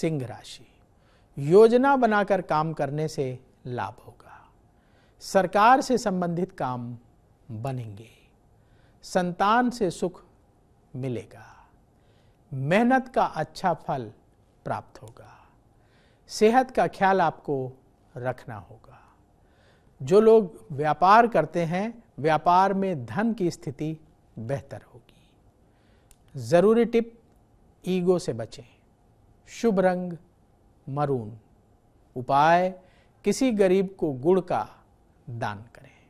सिंह राशि योजना बनाकर काम करने से लाभ होगा सरकार से संबंधित काम बनेंगे संतान से सुख मिलेगा मेहनत का अच्छा फल प्राप्त होगा सेहत का ख्याल आपको रखना होगा जो लोग व्यापार करते हैं व्यापार में धन की स्थिति बेहतर होगी ज़रूरी टिप ईगो से बचें शुभ रंग मरून उपाय किसी गरीब को गुड़ का दान करें